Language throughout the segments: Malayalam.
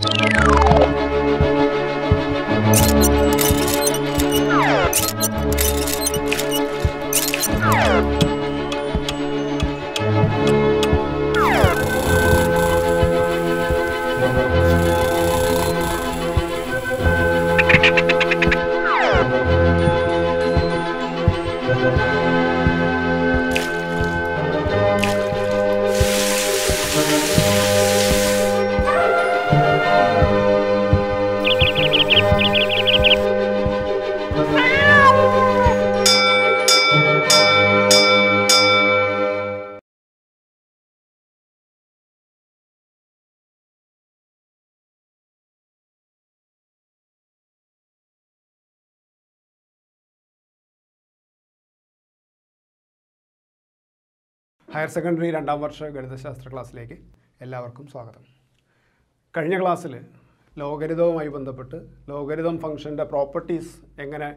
Thank you. ഹയർ സെക്കൻഡറി രണ്ടാം വർഷ ഗണിതശാസ്ത്ര ക്ലാസ്സിലേക്ക് എല്ലാവർക്കും സ്വാഗതം കഴിഞ്ഞ ക്ലാസ്സിൽ ലോകരിതവുമായി ബന്ധപ്പെട്ട് ലോകരിതം ഫംഗ്ഷൻ്റെ പ്രോപ്പർട്ടീസ് എങ്ങനെ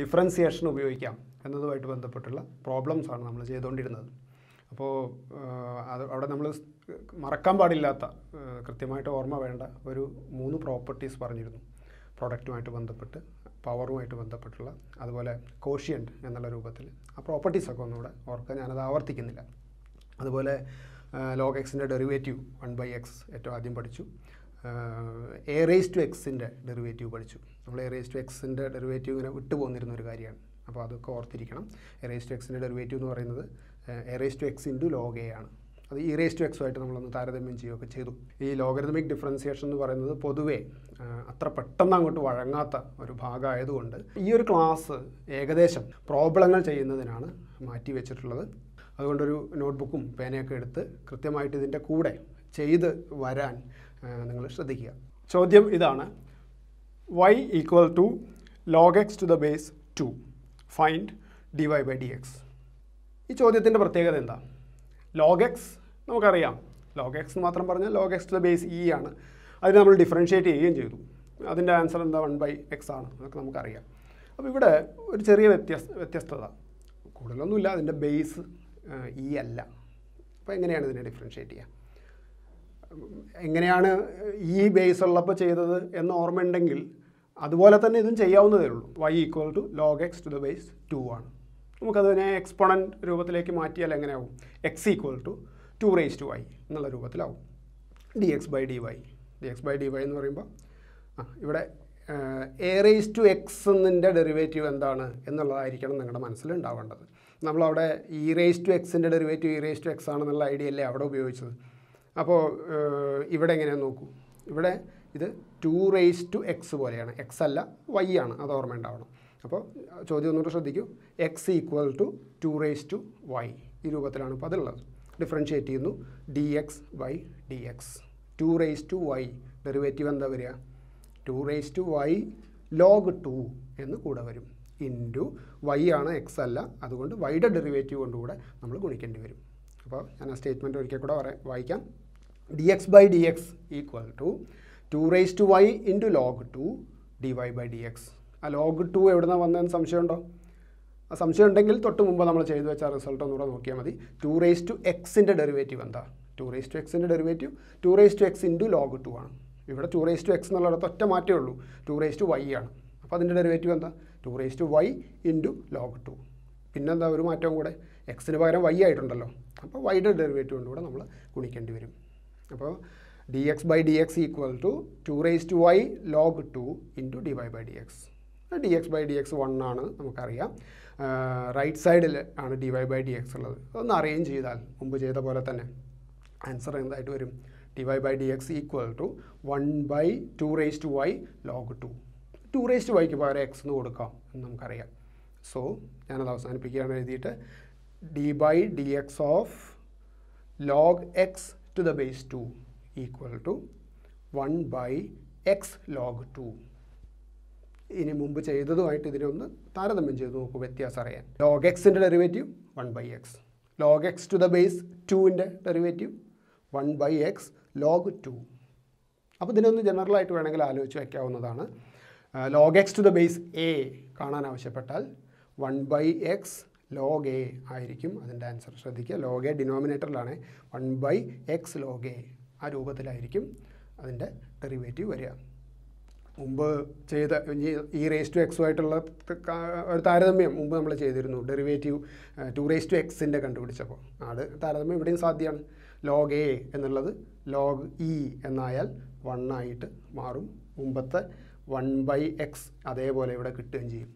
ഡിഫറൻസിയേഷൻ ഉപയോഗിക്കാം എന്നതുമായിട്ട് ബന്ധപ്പെട്ടുള്ള പ്രോബ്ലംസ് ആണ് നമ്മൾ ചെയ്തുകൊണ്ടിരുന്നത് അപ്പോൾ അത് അവിടെ നമ്മൾ മറക്കാൻ പാടില്ലാത്ത കൃത്യമായിട്ട് ഓർമ്മ വേണ്ട ഒരു മൂന്ന് പ്രോപ്പർട്ടീസ് പറഞ്ഞിരുന്നു പ്രൊഡക്റ്റുമായിട്ട് ബന്ധപ്പെട്ട് പവറുമായിട്ട് ബന്ധപ്പെട്ടുള്ള അതുപോലെ കോഷ്യൻ്റ് എന്നുള്ള രൂപത്തിൽ ആ പ്രോപ്പർട്ടീസൊക്കെ ഒന്നുകൂടെ ഓർക്കുക ഞാനത് ആവർത്തിക്കുന്നില്ല അതുപോലെ ലോഗ് എക്സിൻ്റെ ഡെറിവേറ്റീവ് വൺ ബൈ എക്സ് ഏറ്റവും ആദ്യം പഠിച്ചു എ റേസ് ടു എക്സിൻ്റെ ഡെറിവേറ്റീവ് പഠിച്ചു നമ്മൾ എ റേസ് ടു എക്സിൻ്റെ ഡെറിവേറ്റീവ് ഇങ്ങനെ വിട്ടുപോന്നിരുന്ന ഒരു കാര്യമാണ് അപ്പോൾ അതൊക്കെ ഓർത്തിരിക്കണം എ റേസ് ടു എക്സിൻ്റെ ഡെറിവേറ്റീവ് എന്ന് പറയുന്നത് a raise to x into log a ആണ് അത് ഈ e റേസ് ടു എക്സുമായിട്ട് നമ്മളൊന്ന് താരതമ്യം ചെയ്യുകയൊക്കെ ചെയ്തു ഈ ലോഗരിതമിക് ഡിഫറൻസിയേഷൻ എന്ന് പറയുന്നത് പൊതുവേ അത്ര പെട്ടെന്ന് അങ്ങോട്ട് വഴങ്ങാത്ത ഒരു ഭാഗമായതുകൊണ്ട് ഈ ഒരു ക്ലാസ് ഏകദേശം പ്രോബ്ലങ്ങൾ ചെയ്യുന്നതിനാണ് മാറ്റി വെച്ചിട്ടുള്ളത് അതുകൊണ്ടൊരു നോട്ട്ബുക്കും പേനയൊക്കെ എടുത്ത് കൃത്യമായിട്ട് ഇതിൻ്റെ കൂടെ ചെയ്ത് വരാൻ നിങ്ങൾ ശ്രദ്ധിക്കുക ചോദ്യം ഇതാണ് y equal to log x to the base two find d y by d x ഈ ചോദ്യത്തിൻ്റെ പ്രത്യേകത എന്താ ലോഗ് എക്സ് നമുക്കറിയാം ലോഗ് എക്സ് മാത്രം പറഞ്ഞാൽ log x to the base e ആണ് അതിന് നമ്മൾ ഡിഫറൻഷ്യേറ്റ് ചെയ്യുകയും ചെയ്തു അതിൻ്റെ ആൻസർ എന്താ വൺ ബൈ എക്സ് ആണ് അതൊക്കെ നമുക്കറിയാം അപ്പോൾ ഇവിടെ ഒരു ചെറിയ വ്യത്യസ്ത വ്യത്യസ്തത കൂടുതലൊന്നുമില്ല അതിൻ്റെ ബേസ് ഈ e അല്ല അപ്പോൾ എങ്ങനെയാണ് ഇതിനെ ഡിഫറൻഷ്യേറ്റ് ചെയ്യുക എങ്ങനെയാണ് ഈ e ബേസ് ഉള്ളപ്പോൾ ചെയ്തത് എന്ന് ഓർമ്മയുണ്ടെങ്കിൽ അതുപോലെ തന്നെ ഇതും ചെയ്യാവുന്നതേ ഉള്ളൂ y equal to log x to the base two ആണ് നമുക്കതിനെ എക്സ്പോണൻറ്റ് രൂപത്തിലേക്ക് മാറ്റിയാൽ എങ്ങനെയാവും x equal to two raise to y എന്നുള്ള രൂപത്തിലാവും d x by d y d x by d y എന്ന് പറയുമ്പോൾ ആ ഇവിടെ എ റേസ് ടു എക്സ് എന്നിൻ്റെ ഡെറിവേറ്റീവ് എന്താണ് എന്നുള്ളതായിരിക്കണം നിങ്ങളുടെ മനസ്സിൽ ഉണ്ടാവേണ്ടത് നമ്മളവിടെ ഇ റേസ് ടു എക്സിൻ്റെ derivative e raise to x ആണെന്നുള്ള ഐഡിയ അല്ലേ അവിടെ ഉപയോഗിച്ചത് അപ്പോൾ ഇവിടെ എങ്ങനെയാണെന്ന് നോക്കൂ ഇവിടെ ഇത് ടു റേസ് ടു എക്സ് പോലെയാണ് എക്സ് അല്ല വൈ ആണ് അത് ഓർമ്മ ഉണ്ടാവണം അപ്പോൾ ചോദ്യം ഒന്നുകൂടെ ശ്രദ്ധിക്കൂ x equal to two raise to y ഈ രൂപത്തിലാണ് ഇപ്പോൾ അതുള്ളത് ഡിഫറൻഷിയേറ്റ് ചെയ്യുന്നു d x by d x two raise to y derivative എന്താ വരിക two raise to y log two എന്ന് കൂടെ വരും ഇൻറ്റു വൈ ആണ് എക്സ് അല്ല അതുകൊണ്ട് വൈയുടെ ഡെറിവേറ്റീവ് കൊണ്ടുകൂടെ നമ്മൾ ഗുണിക്കേണ്ടി വരും അപ്പോൾ ഞാൻ ആ സ്റ്റേറ്റ്മെൻറ്റ് ഒരിക്കൽ കൂടെ പറയാം വായിക്കാം d x by d x equal to two raise to y into log two d y by d x ആ ലോഗ് ടു എവിടെ നിന്നാണ് വന്നതെന്ന് സംശയമുണ്ടോ ആ സംശയം ഉണ്ടെങ്കിൽ തൊട്ട് മുമ്പ് നമ്മൾ ചെയ്തു വെച്ച റിസൾട്ട് ഒന്നുകൂടെ നോക്കിയാൽ മതി ടു റേസ് ടു എക്സിൻ്റെ ഡെറിവേറ്റീവ് എന്താ ടു റേസ് ടു എക്സിൻ്റെ derivative two raise to x into log two ആണ് ഇവിടെ ടു റേസ് ടു എക്സ് എന്നുള്ളിടത്ത് ഒറ്റ മാറ്റമേ ഉള്ളൂ ടു റേസ് ടു വൈ ആണ് അപ്പോൾ അതിൻ്റെ ഡെറിവേറ്റീവ് എന്താ two raise to y into log two പിന്നെന്താ ഒരു മാറ്റവും കൂടെ എക്സിന് പകരം വൈ ആയിട്ടുണ്ടല്ലോ അപ്പോൾ വൈയുടെ ഡെറിവേറ്റീവ് കൊണ്ട് കൂടെ നമ്മൾ ഗുണിക്കേണ്ടി വരും അപ്പോൾ d x by d x equal to two raise to y log two into d y by d x d x by d x one ആണ് നമുക്കറിയാം റൈറ്റ് സൈഡിൽ ആണ് d y by d x ഉള്ളത് ഒന്ന് അറേഞ്ച് ചെയ്താൽ മുമ്പ് ചെയ്ത പോലെ തന്നെ ആൻസർ എന്തായിട്ട് വരും d y by d x equal to one by two raise to y log two two raised വൈക്ക് പകരം എക്സ് എന്ന് കൊടുക്കാം എന്ന് നമുക്കറിയാം സോ ഞാനത് അവസാനിപ്പിക്കുകയാണ് എഴുതിയിട്ട് d by d x of log x to the base two equal to one by x log two ഇനി മുമ്പ് ചെയ്തതുമായിട്ട് ഇതിനെ ഒന്ന് താരതമ്യം ചെയ്ത് നോക്കൂ വ്യത്യാസം അറിയാൻ ലോഗ് എക്സിൻ്റെ derivative one by x log x to the base ടുവിൻ്റെ derivative one by x log two അപ്പോൾ ഇതിനൊന്ന് ജനറലായിട്ട് വേണമെങ്കിൽ ആലോചിച്ച് വയ്ക്കാവുന്നതാണ് log x to the base a കാണാൻ ആവശ്യപ്പെട്ടാൽ one by x log a ആയിരിക്കും അതിൻ്റെ ആൻസർ ശ്രദ്ധിക്കുക ലോഗ് എ ഡിനോമിനേറ്ററിലാണ് one by x log a ആ രൂപത്തിലായിരിക്കും അതിൻ്റെ ഡെറിവേറ്റീവ് വരിക മുമ്പ് ചെയ്ത ഈ റേസ് ടു എക്സും ആയിട്ടുള്ള ഒരു താരതമ്യം മുമ്പ് നമ്മൾ ചെയ്തിരുന്നു ഡെറിവേറ്റീവ് ടു റേസ് ടു എക്സിൻ്റെ കണ്ടുപിടിച്ചപ്പോൾ അത് താരതമ്യം ഇവിടെയും സാധ്യമാണ് ലോഗ് എ എന്നുള്ളത് ലോഗ് ഇ e എന്നായാൽ വണ്ണായിട്ട് മാറും മുമ്പത്തെ വൺ ബൈ എക്സ് അതേപോലെ ഇവിടെ കിട്ടുകയും ചെയ്യും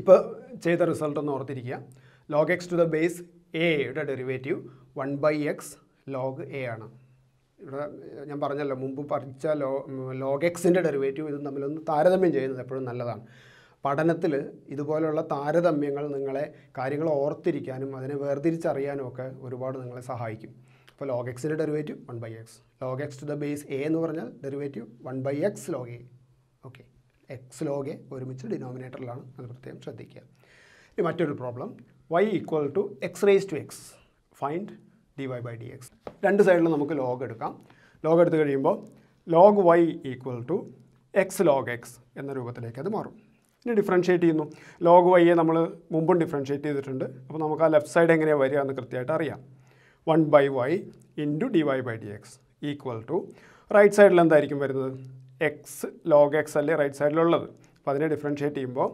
ഇപ്പോൾ ചെയ്ത റിസൾട്ട് ഒന്ന് ഓർത്തിരിക്കുക log x to the base എയുടെ derivative one by x log a ആണ് ഇവിടെ ഞാൻ പറഞ്ഞല്ലോ മുമ്പ് പഠിച്ച ലോ ലോഗ് എക്സിൻ്റെ ഡെറിവേറ്റീവ് ഇതും തമ്മിലൊന്ന് താരതമ്യം ചെയ്യുന്നത് എപ്പോഴും നല്ലതാണ് പഠനത്തിൽ ഇതുപോലെയുള്ള താരതമ്യങ്ങൾ നിങ്ങളെ കാര്യങ്ങൾ ഓർത്തിരിക്കാനും അതിനെ വേർതിരിച്ചറിയാനും ഒക്കെ ഒരുപാട് നിങ്ങളെ സഹായിക്കും അപ്പോൾ ലോഗ് എക്സിൻ്റെ derivative one by x log x to the base a എന്ന് പറഞ്ഞാൽ derivative one by x log a okay x log ഒരുമിച്ച് ഡിനോമിനേറ്ററിലാണ് അത് പ്രത്യേകം ശ്രദ്ധിക്കുക ഇനി മറ്റൊരു problem y equal to x raise to x find d y by d x രണ്ട് സൈഡിലും നമുക്ക് ലോഗ് എടുക്കാം ലോഗ് എടുത്തു കഴിയുമ്പോൾ log y equal to x log x എന്ന രൂപത്തിലേക്ക് അത് മാറും ഇനി ഡിഫറൻഷ്യേറ്റ് ചെയ്യുന്നു ലോഗ് വൈയെ നമ്മൾ മുമ്പും ഡിഫറൻഷ്യേറ്റ് ചെയ്തിട്ടുണ്ട് അപ്പോൾ നമുക്ക് ആ ലെഫ്റ്റ് സൈഡ് എങ്ങനെയാണ് വരിക എന്ന് കൃത്യമായിട്ട് അറിയാം one by y into d y by d x equal to right സൈഡിൽ എന്തായിരിക്കും വരുന്നത് എക്സ് ലോഗ് എക്സ് അല്ലേ റൈറ്റ് സൈഡിലുള്ളത് അപ്പോൾ അതിനെ ഡിഫറൻഷ്യേറ്റ് ചെയ്യുമ്പോൾ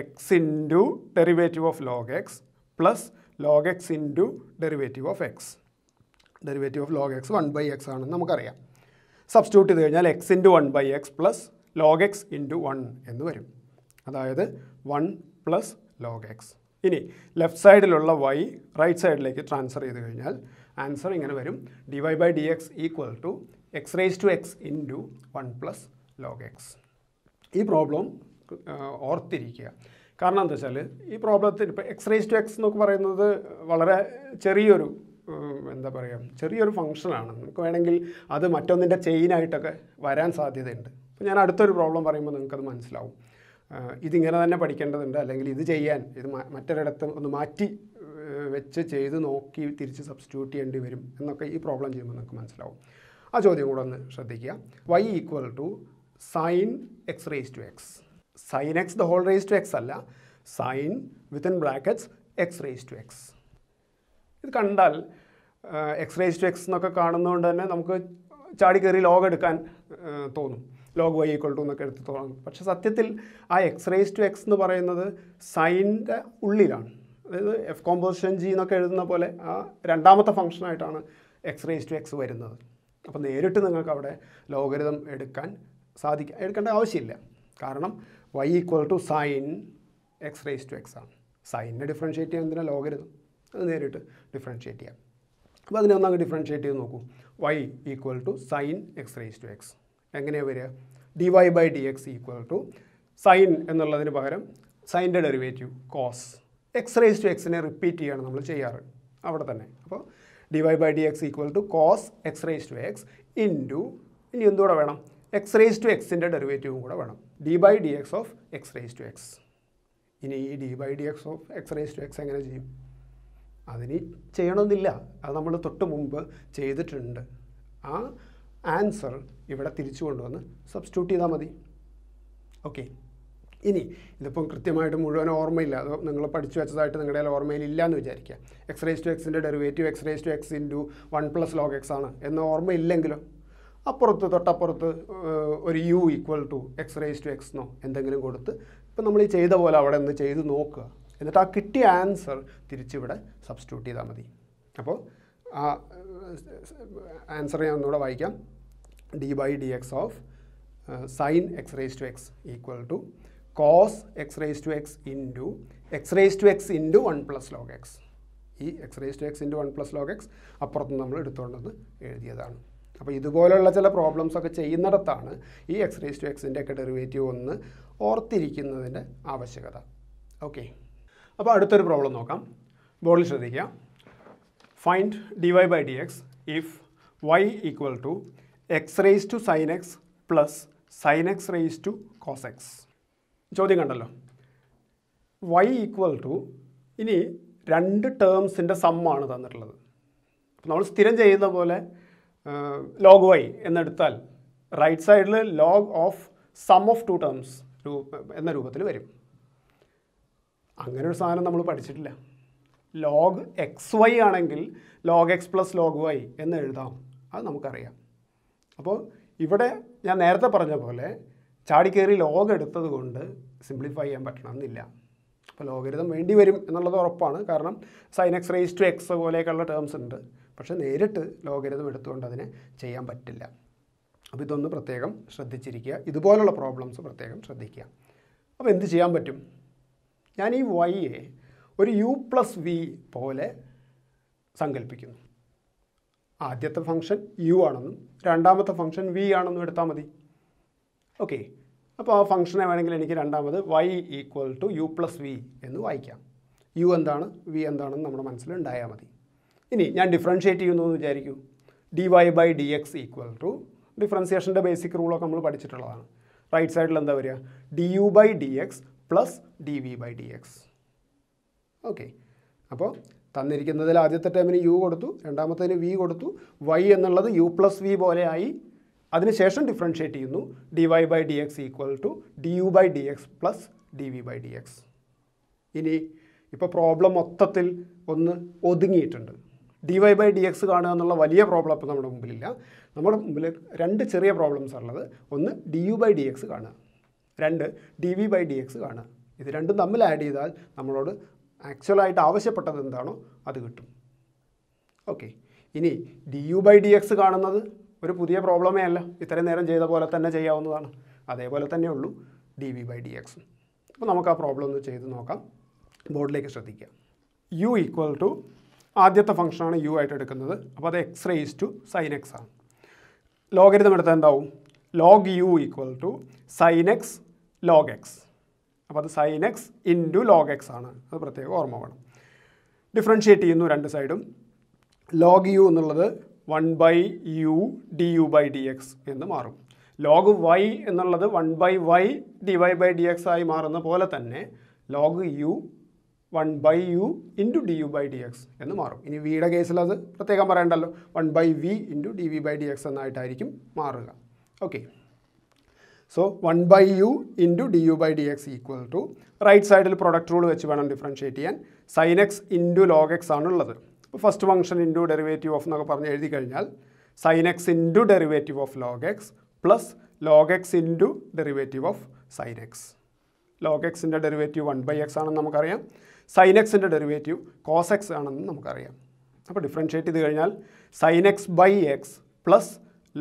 x into derivative of log x plus log x into derivative of x derivative of log x one by x ആണെന്ന് നമുക്കറിയാം സബ്സ്റ്റിറ്റ്യൂട്ട് ചെയ്ത് കഴിഞ്ഞാൽ x into one by x plus log x into one എന്ന് വരും അതായത് വൺ പ്ലസ് ലോഗ് എക്സ് ഇനി ലെഫ്റ്റ് സൈഡിലുള്ള വൈ റൈറ്റ് സൈഡിലേക്ക് ട്രാൻസ്ഫർ ചെയ്ത് കഴിഞ്ഞാൽ ആൻസർ ഇങ്ങനെ വരും d y by d x equal to x raise to x into one plus log x ഈ പ്രോബ്ലം ഓർത്തിരിക്കുക കാരണം എന്താ വെച്ചാൽ ഈ പ്രോബ്ലത്തിൽ ഇപ്പോൾ എക്സ് റേസ് ടു എക്സ് എന്നൊക്കെ പറയുന്നത് വളരെ ചെറിയൊരു എന്താ പറയുക ചെറിയൊരു ഫംഗ്ഷനാണ് നിങ്ങൾക്ക് വേണമെങ്കിൽ അത് മറ്റൊന്നിൻ്റെ ചെയിനായിട്ടൊക്കെ വരാൻ സാധ്യതയുണ്ട് അപ്പോൾ ഞാൻ അടുത്തൊരു പ്രോബ്ലം പറയുമ്പോൾ നിങ്ങൾക്കത് മനസ്സിലാവും ഇതിങ്ങനെ തന്നെ പഠിക്കേണ്ടതുണ്ട് അല്ലെങ്കിൽ ഇത് ചെയ്യാൻ ഇത് മറ്റൊരിടത്ത് ഒന്ന് മാറ്റി വെച്ച് ചെയ്ത് നോക്കി തിരിച്ച് സബ്സ്റ്റിറ്റ്യൂട്ട് ചെയ്യേണ്ടി വരും എന്നൊക്കെ ഈ പ്രോബ്ലം ചെയ്യുമ്പോൾ നിങ്ങൾക്ക് മനസ്സിലാവും ആ ചോദ്യം കൂടെ ഒന്ന് ശ്രദ്ധിക്കുക y equal to sine x raise to x sine x the whole raise to x അല്ല sine within brackets x raise to x ഇത് കണ്ടാൽ എക്സ് റേസ് ടു എക്സ് എന്നൊക്കെ കാണുന്നതുകൊണ്ട് തന്നെ നമുക്ക് ചാടി കയറി ലോഗ് എടുക്കാൻ തോന്നും ലോഗ് വൈ ഈക്വൽ ടു എന്നൊക്കെ എടുത്ത് തോന്നും പക്ഷേ സത്യത്തിൽ ആ എക്സ് റേസ് ടു എക്സ് എന്ന് പറയുന്നത് സൈൻ്റെ ഉള്ളിലാണ് അതായത് എഫ് കോമ്പോസിഷൻ ജി എന്നൊക്കെ എഴുതുന്ന പോലെ ആ രണ്ടാമത്തെ ഫംഗ്ഷനായിട്ടാണ് എക്സ് റേസ് ടു എക്സ് വരുന്നത് അപ്പം നേരിട്ട് നിങ്ങൾക്ക് അവിടെ ലോകരിതം എടുക്കാൻ സാധിക്കുക എടുക്കേണ്ട ആവശ്യമില്ല കാരണം y equal to sine x raise to x ആണ് സൈനിനെ ഡിഫറൻഷ്യേറ്റ് ചെയ്യാൻ എന്തിനാണ് ലോകരിതം അത് നേരിട്ട് ഡിഫറൻഷ്യേറ്റ് ചെയ്യാം അപ്പോൾ അതിനെ ഒന്നങ്ങ് ഡിഫറൻഷ്യേറ്റ് ചെയ്ത് നോക്കൂ y equal to sine x raise to x എങ്ങനെയാണ് വരിക d y by d x equal to sine എന്നുള്ളതിന് പകരം സൈൻ്റെ derivative cos x raise to എക്സിനെ റിപ്പീറ്റ് ചെയ്യാണ് നമ്മൾ ചെയ്യാറ് അവിടെ തന്നെ അപ്പോൾ d y by d x equal to cos x raise to x into ഇനി എന്തുകൂടെ വേണം എക്സ് റേസ് ടു എക്സിൻ്റെ ഡെറിവേറ്റീവും കൂടെ വേണം d by d x of x raise to x ഇനി ഈ d by d x of x raise to x എങ്ങനെ ചെയ്യും അതിനി ചെയ്യണമെന്നില്ല അത് നമ്മൾ തൊട്ട് മുമ്പ് ചെയ്തിട്ടുണ്ട് ആ ആൻസർ ഇവിടെ തിരിച്ചു കൊണ്ടുവന്ന് സബ്സ്റ്റിറ്റ്യൂട്ട് ചെയ്താൽ മതി ഓക്കെ ഇനി ഇതിപ്പം കൃത്യമായിട്ട് മുഴുവൻ ഓർമ്മയില്ല അത് നിങ്ങൾ പഠിച്ചു വെച്ചതായിട്ട് നിങ്ങളുടെ ഓർമ്മയിൽ ഇല്ല എന്ന് വിചാരിക്കുക എക്സ് റേസ് ടു എക്സിൻ്റെ derivative x raise to x into one plus log x ആണ് എന്ന ഓർമ്മയില്ലെങ്കിലോ അപ്പുറത്ത് തൊട്ടപ്പുറത്ത് ഒരു u equal to x raise to x എന്നോ എന്തെങ്കിലും കൊടുത്ത് ഇപ്പം നമ്മൾ ഈ ചെയ്ത പോലെ അവിടെ നിന്ന് ചെയ്ത് നോക്കുക എന്നിട്ട് ആ കിട്ടിയ ആൻസർ തിരിച്ചിവിടെ സബ്സ്റ്റിറ്റ്യൂട്ട് ചെയ്താൽ മതി അപ്പോൾ ആ ആൻസർ ഞാൻ ഒന്നുകൂടെ വായിക്കാം d by d x of sine x raise to x equal to cos x raise to x into x raise to x into one plus log x ഈ x raise to x into one plus log x അപ്പുറത്ത് നമ്മൾ എടുത്തുകൊണ്ടത് എഴുതിയതാണ് അപ്പോൾ ഇതുപോലെയുള്ള ചില പ്രോബ്ലംസ് ഒക്കെ ചെയ്യുന്നിടത്താണ് ഈ എക്സ് റേസ് ടു എക്സിൻ്റെ ഒക്കെ ഡെറിവേറ്റീവ് ഒന്ന് ഓർത്തിരിക്കുന്നതിൻ്റെ ആവശ്യകത ഓക്കെ അപ്പോൾ അടുത്തൊരു പ്രോബ്ലം നോക്കാം ബോർഡിൽ ശ്രദ്ധിക്കുക find d y by d x if y equal to x raise to sine x plus sine x raise to cos x ചോദ്യം കണ്ടല്ലോ വൈ ഈക്വൽ ടു ഇനി രണ്ട് ടേംസിൻ്റെ സമ്മാണ് തന്നിട്ടുള്ളത് അപ്പോൾ നമ്മൾ സ്ഥിരം ചെയ്യുന്ന പോലെ ലോഗ് വൈ എന്നെടുത്താൽ റൈറ്റ് സൈഡിൽ log of sum of two terms എന്ന രൂപത്തിൽ വരും അങ്ങനെ ഒരു സാധനം നമ്മൾ പഠിച്ചിട്ടില്ല ലോഗ് എക്സ് വൈ ആണെങ്കിൽ log x plus log y എന്ന് എഴുതാം അത് നമുക്കറിയാം അപ്പോൾ ഇവിടെ ഞാൻ നേരത്തെ പറഞ്ഞ പോലെ ചാടിക്കേറി ലോഗ് എടുത്തത് കൊണ്ട് സിംപ്ലിഫൈ ചെയ്യാൻ പറ്റണമെന്നില്ല അപ്പോൾ ലോകരിതം വേണ്ടി വരും എന്നുള്ളത് ഉറപ്പാണ് കാരണം sine x raise to x പോലെയൊക്കെയുള്ള ടേംസ് ഉണ്ട് പക്ഷേ നേരിട്ട് ലോകരിതം എടുത്തുകൊണ്ട് അതിനെ ചെയ്യാൻ പറ്റില്ല അപ്പോൾ ഇതൊന്ന് പ്രത്യേകം ശ്രദ്ധിച്ചിരിക്കുക ഇതുപോലുള്ള പ്രോബ്ലംസ് പ്രത്യേകം ശ്രദ്ധിക്കുക അപ്പോൾ എന്ത് ചെയ്യാൻ പറ്റും ഞാൻ ഈ വൈയെ ഒരു യു പ്ലസ് വി പോലെ സങ്കല്പിക്കുന്നു ആദ്യത്തെ ഫംഗ്ഷൻ യു ആണെന്നും രണ്ടാമത്തെ ഫംഗ്ഷൻ വി ആണെന്നും എടുത്താൽ മതി ഓക്കെ അപ്പോൾ ആ ഫംഗ്ഷനെ വേണമെങ്കിൽ എനിക്ക് രണ്ടാമത് y equal to u plus v എന്ന് വായിക്കാം യു എന്താണ് വി എന്താണെന്ന് നമ്മുടെ മനസ്സിലുണ്ടായാൽ മതി ഇനി ഞാൻ ഡിഫറൻഷ്യേറ്റ് ചെയ്യുന്നു എന്ന് വിചാരിക്കൂ d y by d x equal to ഡിഫറൻസിയേഷൻ്റെ ബേസിക് റൂളൊക്കെ നമ്മൾ പഠിച്ചിട്ടുള്ളതാണ് റൈറ്റ് സൈഡിൽ എന്താ വരിക d u by d x plus d v by d x okay അപ്പോൾ തന്നിരിക്കുന്നതിൽ ആദ്യത്തെ ടൈമിന് യു കൊടുത്തു രണ്ടാമത്തേന് വി കൊടുത്തു വൈ എന്നുള്ളത് യു പ്ലസ് വി പോലെയായി അതിനുശേഷം ഡിഫറൻഷ്യേറ്റ് ചെയ്യുന്നു d y by d x equal to d u by d x plus d v by d x ഇനി ഇപ്പോൾ പ്രോബ്ലം മൊത്തത്തിൽ ഒന്ന് ഒതുങ്ങിയിട്ടുണ്ട് d y by d x കാണുക എന്നുള്ള വലിയ പ്രോബ്ലം അപ്പോൾ നമ്മുടെ മുമ്പിലില്ല നമ്മുടെ മുമ്പിൽ രണ്ട് ചെറിയ പ്രോബ്ലംസ് ഉള്ളത് ഒന്ന് d u by d x കാണുക രണ്ട് d v by d x കാണുക ഇത് രണ്ടും തമ്മിൽ ആഡ് ചെയ്താൽ നമ്മളോട് ആക്ച്വലായിട്ട് ആവശ്യപ്പെട്ടത് എന്താണോ അത് കിട്ടും ഓക്കെ ഇനി d u by d x കാണുന്നത് ഒരു പുതിയ പ്രോബ്ലമേ അല്ല ഇത്രയും നേരം ചെയ്ത പോലെ തന്നെ ചെയ്യാവുന്നതാണ് അതേപോലെ തന്നെ ഉള്ളൂ d v by d x അപ്പോൾ നമുക്ക് ആ പ്രോബ്ലം ഒന്ന് ചെയ്ത് നോക്കാം ബോർഡിലേക്ക് ശ്രദ്ധിക്കുക യു ഈക്വൽ ടു ആദ്യത്തെ ഫംഗ്ഷനാണ് യു ആയിട്ട് എടുക്കുന്നത് അപ്പോൾ അത് x raise to sine x ആണ് ലോഗരിതം എടുത്താൽ എന്താവും log u equal to sine x log x അപ്പോൾ അത് sine x into log x ആണ് അത് പ്രത്യേകം ഓർമ്മ വേണം ഡിഫറൻഷ്യേറ്റ് ചെയ്യുന്നു രണ്ട് സൈഡും ലോഗ് യു എന്നുള്ളത് one by u d u by d x എന്ന് മാറും ലോഗ് വൈ എന്നുള്ളത് one by y d y by d x ആയി മാറുന്ന പോലെ തന്നെ log u one by u into d u by d x എന്ന് മാറും ഇനി വിയുടെ കേസിൽ അത് പ്രത്യേകം പറയണ്ടല്ലോ one by v into d v by d x എന്നായിട്ടായിരിക്കും മാറുക okay so one by u into d u by d x equal to right സൈഡിൽ പ്രൊഡക്റ്റ് റൂൾ വെച്ച് വേണം ഡിഫറൻഷ്യേറ്റ് ചെയ്യാൻ sine x into log x ആണുള്ളത് അപ്പോൾ first function into derivative of എന്നൊക്കെ പറഞ്ഞ് എഴുതി കഴിഞ്ഞാൽ sine x into derivative of log x plus log x into derivative of sine x log എക്സിൻ്റെ ഡെറിവേറ്റീവ് വൺ ബൈ എക്സ് ആണെന്ന് നമുക്കറിയാം സൈൻ എക്സിൻ്റെ ഡെറിവേറ്റീവ് കോസ് എക്സ് ആണെന്ന് നമുക്കറിയാം അപ്പോൾ ഡിഫറൻഷ്യേറ്റ് ചെയ്ത് കഴിഞ്ഞാൽ sine x by x plus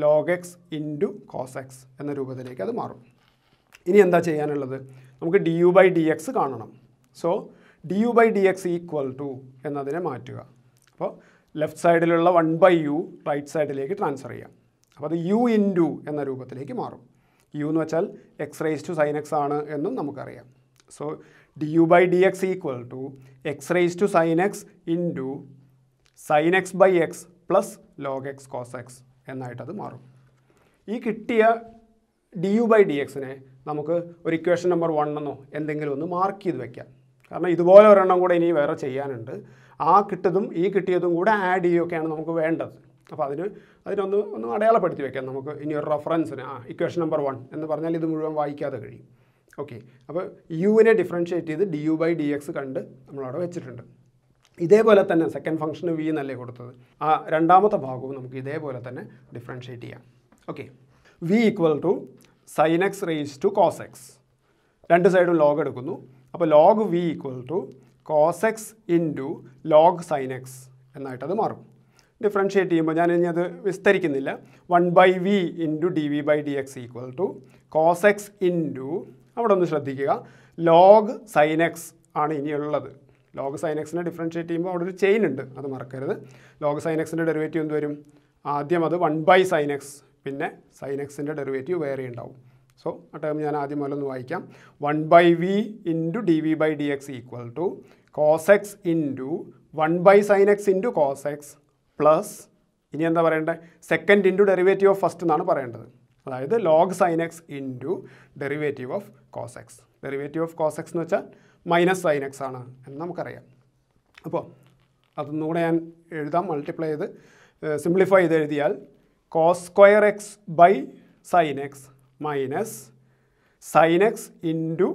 log x into cos x എന്ന രൂപത്തിലേക്ക് അത് മാറും ഇനി എന്താ ചെയ്യാനുള്ളത് നമുക്ക് d u by d x കാണണം so d u by d x equal to എന്നതിനെ മാറ്റുക അപ്പോൾ ലെഫ്റ്റ് സൈഡിലുള്ള വൺ ബൈ യു റൈറ്റ് സൈഡിലേക്ക് ട്രാൻസ്ഫർ ചെയ്യാം അപ്പോൾ അത് യു ഇൻ ടു എന്ന രൂപത്തിലേക്ക് മാറും യു എന്ന് വെച്ചാൽ x raise to sine x ആണ് എന്നും നമുക്കറിയാം so d u by d x equal to x raise to sine x into sine x by x plus log x cos x എന്നായിട്ടത് മാറും ഈ കിട്ടിയ ഡി യു ബൈ ഡി എക്സിനെ നമുക്ക് ഒരു ഇക്വേഷൻ നമ്പർ വൺ എന്നോ എന്തെങ്കിലും ഒന്ന് മാർക്ക് ചെയ്ത് വയ്ക്കാം കാരണം ഇതുപോലെ ഒരെണ്ണം കൂടെ ഇനി വേറെ ചെയ്യാനുണ്ട് ആ കിട്ടതും ഈ കിട്ടിയതും കൂടെ ആഡ് ചെയ്യുകയൊക്കെയാണ് നമുക്ക് വേണ്ടത് അപ്പോൾ അതിന് അതിനൊന്ന് ഒന്ന് അടയാളപ്പെടുത്തി വെക്കാം നമുക്ക് ഇനി ഒരു റെഫറൻസിന് ആ ഇക്വേഷൻ നമ്പർ വൺ എന്ന് പറഞ്ഞാൽ ഇത് മുഴുവൻ വായിക്കാതെ കഴിയും ഓക്കെ അപ്പോൾ യുവിനെ ഡിഫറൻഷ്യേറ്റ് ചെയ്ത് d u by d x കണ്ട് നമ്മളവിടെ വെച്ചിട്ടുണ്ട് ഇതേപോലെ തന്നെ സെക്കൻഡ് ഫംഗ്ഷന് വി എന്നല്ലേ കൊടുത്തത് ആ രണ്ടാമത്തെ ഭാഗവും നമുക്ക് ഇതേപോലെ തന്നെ ഡിഫറൻഷ്യേറ്റ് ചെയ്യാം okay v equal to sine x raise to cos x രണ്ട് സൈഡും ലോഗ് എടുക്കുന്നു അപ്പോൾ log v equal to cos x into log sine x എന്നായിട്ടത് മാറും ഡിഫറൻഷിയേറ്റ് ചെയ്യുമ്പോൾ ഞാൻ ഇനി അത് വിസ്തരിക്കുന്നില്ല one by v into d v by d x equal to cos x into അവിടെ ഒന്ന് ശ്രദ്ധിക്കുക ലോഗ് സൈൻ എക്സ് ആണ് ഇനിയുള്ളത് ലോഗ് സൈൻ എക്സിനെ ഡിഫറൻഷിയേറ്റ് ചെയ്യുമ്പോൾ അവിടെ ഒരു ചെയിൻ ഉണ്ട് അത് മറക്കരുത് ലോഗ് സൈൻ എക്സിൻ്റെ ഡെറിവേറ്റീവ് എന്ത് വരും ആദ്യം അത് വൺ ബൈ സൈൻ എക്സ് പിന്നെ സൈൻ എക്സിൻ്റെ ഡെറിവേറ്റീവ് വേറെ ഉണ്ടാവും സോ ആ ടേം ഞാൻ ആദ്യം മുതലൊന്ന് വായിക്കാം one by v into d v by d x equal to cos x into one by sine x into cos x plus ഇനി എന്താ പറയേണ്ടത് second into derivative of first എന്നാണ് പറയേണ്ടത് അതായത് log sine x into derivative of cos x derivative of cos x എന്ന് വെച്ചാൽ മൈനസ് സൈൻ എക്സ് ആണ് എന്ന് നമുക്കറിയാം അപ്പോൾ അതൊന്നുകൂടെ ഞാൻ എഴുതാം മൾട്ടിപ്ലൈ ചെയ്ത് സിംപ്ലിഫൈ ചെയ്ത് എഴുതിയാൽ cos square x by sine x minus sine x into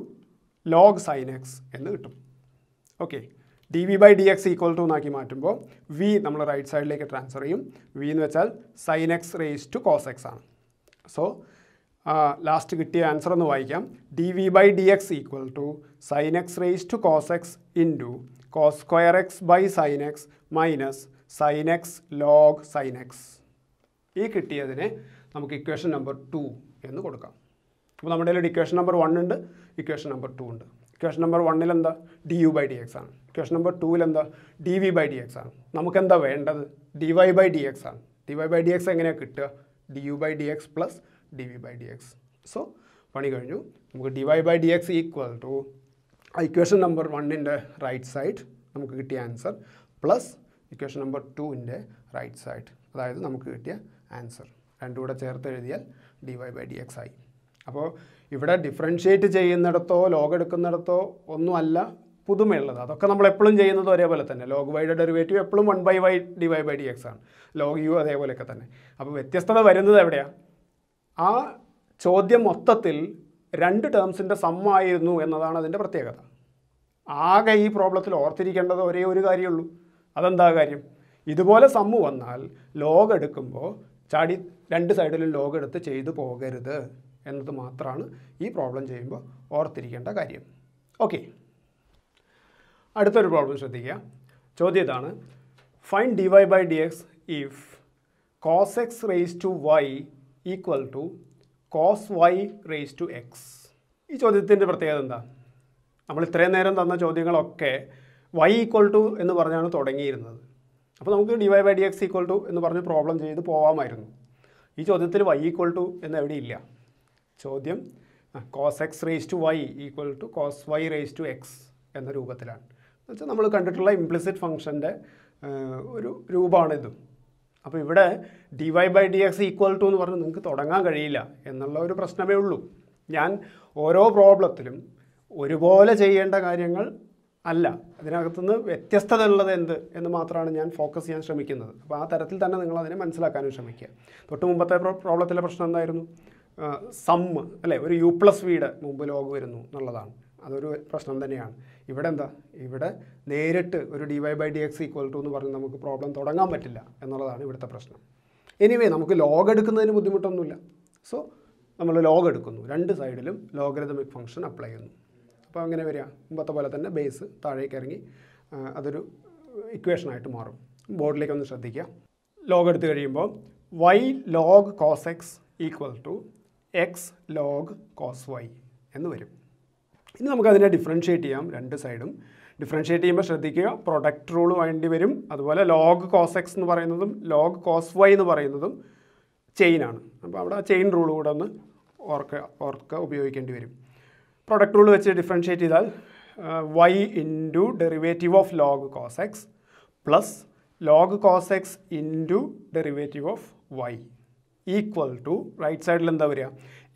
log sine x എന്ന് കിട്ടും okay d v by d x equal to എന്നാക്കി മാറ്റുമ്പോൾ വി നമ്മൾ റൈറ്റ് സൈഡിലേക്ക് ട്രാൻസ്ഫർ ചെയ്യും വി എന്ന് വെച്ചാൽ sine x raise to cos x ആണ് സോ ലാസ്റ്റ് കിട്ടിയ ആൻസർ ഒന്ന് വായിക്കാം d v by d x equal to sine x raise to cos x into cos square x by sine x minus sine x log sine x ഈ കിട്ടിയതിനെ നമുക്ക് ഇക്വേഷൻ നമ്പർ ടു എന്ന് കൊടുക്കാം അപ്പോൾ നമ്മുടെ കയ്യിൽ ഇക്വേഷൻ നമ്പർ വൺ ഉണ്ട് ഇക്വേഷൻ നമ്പർ ടു ഉണ്ട് ഇക്വേഷൻ നമ്പർ വണ്ണിൽ എന്താ d u by d x ആണ് ഇക്വേഷൻ നമ്പർ ടൂവിൽ എന്താ d v by d x ആണ് നമുക്കെന്താ വേണ്ടത് d y by d x ആണ് d y by d x എങ്ങനെയാണ് കിട്ടുക d u by d x plus d v by d x so പണി കഴിഞ്ഞു നമുക്ക് d y by d x equal to equation number വണ്ണിൻ്റെ റൈറ്റ് സൈഡ് നമുക്ക് കിട്ടിയ ആൻസർ പ്ലസ് ഇക്വേഷൻ നമ്പർ ടുവിൻ്റെ റൈറ്റ് സൈഡ് അതായത് നമുക്ക് കിട്ടിയ ആൻസർ രണ്ടും കൂടെ ചേർത്ത് എഴുതിയാൽ d y by d x ആയി അപ്പോൾ ഇവിടെ ഡിഫറൻഷ്യേറ്റ് ചെയ്യുന്നിടത്തോ ലോഗ് എടുക്കുന്നിടത്തോ ഒന്നുമല്ല പുതുമയുള്ളത് അതൊക്കെ നമ്മൾ എപ്പോഴും ചെയ്യുന്നത് ഒരേപോലെ തന്നെ ലോഗ് വൈഡ് ഡെറിവേറ്റീവ് എപ്പോഴും one by y d y by d x ആണ് ലോഗ് യു അതേപോലെയൊക്കെ തന്നെ അപ്പോൾ വ്യത്യസ്തത വരുന്നത് എവിടെയാണ് ആ ചോദ്യം മൊത്തത്തിൽ രണ്ട് ടേംസിൻ്റെ സമ്മായിരുന്നു എന്നതാണ് അതിൻ്റെ പ്രത്യേകത ആകെ ഈ പ്രോബ്ലത്തിൽ ഓർത്തിരിക്കേണ്ടത് ഒരേ ഒരു കാര്യമുള്ളൂ അതെന്താ കാര്യം ഇതുപോലെ സമ്മു വന്നാൽ ലോഗ് എടുക്കുമ്പോൾ ചാടി രണ്ട് സൈഡിലും ലോഗ് എടുത്ത് ചെയ്തു പോകരുത് എന്നത് മാത്രമാണ് ഈ പ്രോബ്ലം ചെയ്യുമ്പോൾ ഓർത്തിരിക്കേണ്ട കാര്യം ഓക്കെ അടുത്തൊരു പ്രോബ്ലം ശ്രദ്ധിക്കുക ചോദ്യം ഇതാണ് find d y by d x if cos x raise to y equal to cos y raise to x ഈ ചോദ്യത്തിൻ്റെ പ്രത്യേകത എന്താ നമ്മൾ ഇത്രയും നേരം തന്ന ചോദ്യങ്ങളൊക്കെ വൈ ഈക്വൽ ടു എന്ന് പറഞ്ഞാണ് തുടങ്ങിയിരുന്നത് അപ്പോൾ നമുക്ക് d y by d x equal to എന്ന് പറഞ്ഞ് പ്രോബ്ലം ചെയ്ത് പോവാമായിരുന്നു ഈ ചോദ്യത്തിൽ വൈ ഈക്വൽ ടു എന്ന് എവിടെയില്ല ചോദ്യം cos x raise to y equal to cos y raise to x എന്ന രൂപത്തിലാണ് എന്ന് വെച്ചാൽ നമ്മൾ കണ്ടിട്ടുള്ള ഇംപ്ലിസിറ്റ് ഫംഗ്ഷൻ്റെ ഒരു ഇത് അപ്പോൾ ഇവിടെ d y by d x equal to എന്ന് പറഞ്ഞാൽ നിങ്ങൾക്ക് തുടങ്ങാൻ കഴിയില്ല എന്നുള്ള ഒരു പ്രശ്നമേ ഉള്ളൂ ഞാൻ ഓരോ പ്രോബ്ലത്തിലും ഒരുപോലെ ചെയ്യേണ്ട കാര്യങ്ങൾ അല്ല അതിനകത്തുനിന്ന് വ്യത്യസ്തത ഉള്ളത് എന്ത് എന്ന് മാത്രമാണ് ഞാൻ ഫോക്കസ് ചെയ്യാൻ ശ്രമിക്കുന്നത് അപ്പോൾ ആ തരത്തിൽ തന്നെ നിങ്ങൾ അതിനെ മനസ്സിലാക്കാനും ശ്രമിക്കുക തൊട്ട് മുമ്പത്തെ പ്രോബ്ലത്തിലെ പ്രശ്നം എന്തായിരുന്നു സം അല്ലേ ഒരു യു പ്ലസ് വീട് മുമ്പ് ലോഗ് വരുന്നു എന്നുള്ളതാണ് അതൊരു പ്രശ്നം തന്നെയാണ് ഇവിടെ എന്താ ഇവിടെ നേരിട്ട് ഒരു d y by d x equal to എന്ന് പറഞ്ഞ് നമുക്ക് പ്രോബ്ലം തുടങ്ങാൻ പറ്റില്ല എന്നുള്ളതാണ് ഇവിടുത്തെ പ്രശ്നം എനിവേ നമുക്ക് ലോഗ് എടുക്കുന്നതിന് ബുദ്ധിമുട്ടൊന്നുമില്ല സോ നമ്മൾ ലോഗ് എടുക്കുന്നു രണ്ട് സൈഡിലും ലോഗരിതമിക് ഫംഗ്ഷൻ അപ്ലൈ ചെയ്യുന്നു അപ്പോൾ അങ്ങനെ വരിക മുമ്പത്തെ പോലെ തന്നെ ബേസ് താഴേക്ക് ഇറങ്ങി അതൊരു ഇക്വേഷനായിട്ട് മാറും ബോർഡിലേക്ക് ഒന്ന് ശ്രദ്ധിക്കുക ലോഗ് എടുത്തു കഴിയുമ്പോൾ y log cos x equal to x log cos y എന്ന് വരും ഇനി നമുക്കതിനെ ഡിഫറൻഷ്യേറ്റ് ചെയ്യാം രണ്ട് സൈഡും ഡിഫറൻഷ്യേറ്റ് ചെയ്യുമ്പോൾ ശ്രദ്ധിക്കുക പ്രൊഡക്റ്റ് റൂൾ വേണ്ടി വരും അതുപോലെ ലോഗ് കോസ് എക്സ് എന്ന് പറയുന്നതും ലോഗ് കോസ് വൈ എന്ന് പറയുന്നതും ചെയിനാണ് അപ്പോൾ അവിടെ ആ ചെയിൻ റൂൾ കൂടെ ഒന്ന് ഓർക്ക ഓർക്ക ഉപയോഗിക്കേണ്ടി വരും പ്രൊഡക്റ്റ് റൂൾ വെച്ച് ഡിഫറൻഷ്യേറ്റ് ചെയ്താൽ y into derivative of log cos x plus log cos x into derivative of y equal to right സൈഡിൽ എന്താ വരിക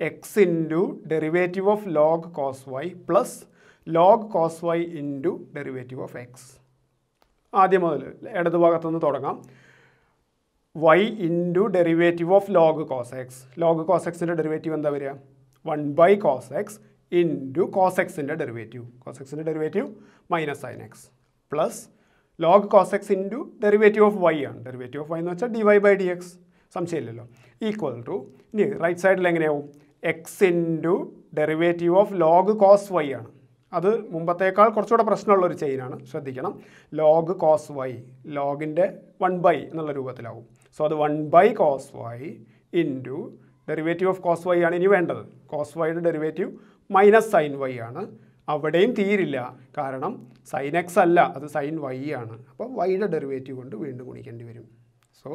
x into derivative of log cos y plus log cos y into derivative of x ആദ്യം മുതൽ ഇടതു ഭാഗത്തുനിന്ന് തുടങ്ങാം y into derivative of log cos x log cos എക്സിൻ്റെ ഡെറിവേറ്റീവ് എന്താ വരിക one by cos x into cos എക്സിൻ്റെ ഡെറിവേറ്റീവ് കോസ് എക്സിൻ്റെ derivative minus sine x plus log cos x into derivative of y ആണ് ഡെറിവേറ്റീവ് ഓഫ് വൈ എന്ന് വെച്ചാൽ d y by d x സംശയമില്ലല്ലോ ഈക്വൽ ടു ഇനി റൈറ്റ് സൈഡിൽ എങ്ങനെയാവും x into derivative of log cos y ആണ് അത് മുമ്പത്തേക്കാൾ കുറച്ചുകൂടെ പ്രശ്നമുള്ളൊരു ചെയിനാണ് ശ്രദ്ധിക്കണം ലോഗ് കോസ് വൈ ലോഗിൻ്റെ വൺ ബൈ എന്നുള്ള രൂപത്തിലാവും സോ അത് one by cos y into derivative of cos y ആണ് ഇനി വേണ്ടത് കോസ് വൈയുടെ ഡെറിവേറ്റീവ് മൈനസ് സൈൻ വൈ ആണ് അവിടെയും തീരില്ല കാരണം സൈൻ എക്സ് അല്ല അത് സൈൻ വൈ ആണ് അപ്പോൾ വൈയുടെ ഡെറിവേറ്റീവ് കൊണ്ട് വീണ്ടും ഗുണിക്കേണ്ടി വരും so